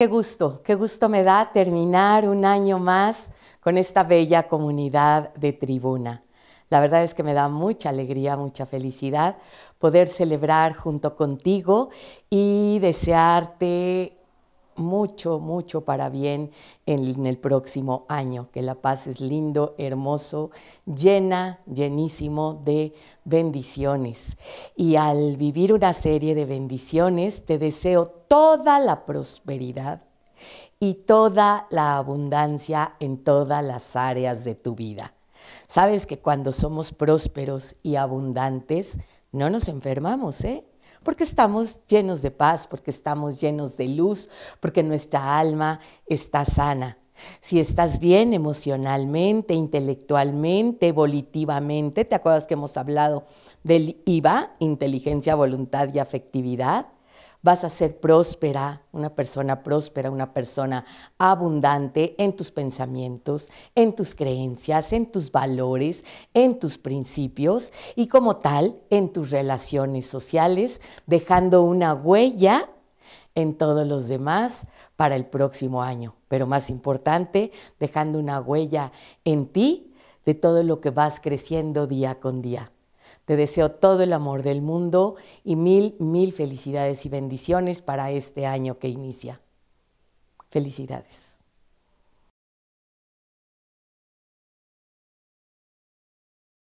Qué gusto, qué gusto me da terminar un año más con esta bella comunidad de tribuna. La verdad es que me da mucha alegría, mucha felicidad poder celebrar junto contigo y desearte mucho, mucho para bien en, el próximo año. Que la paz es lindo, hermoso, llena, llenísimo de bendiciones. Y al vivir una serie de bendiciones, te deseo toda la prosperidad y toda la abundancia en todas las áreas de tu vida. Sabes que cuando somos prósperos y abundantes, no nos enfermamos, ¿eh? porque estamos llenos de paz, porque estamos llenos de luz, porque nuestra alma está sana. Si estás bien emocionalmente, intelectualmente, volitivamente, ¿te acuerdas que hemos hablado del IVA, inteligencia, voluntad y afectividad? vas a ser próspera, una persona próspera, una persona abundante en tus pensamientos, en tus creencias, en tus valores, en tus principios y como tal en tus relaciones sociales, dejando una huella en todos los demás para el próximo año. Pero más importante, dejando una huella en ti de todo lo que vas creciendo día con día. Te deseo todo el amor del mundo y mil, mil felicidades y bendiciones para este año que inicia. Felicidades.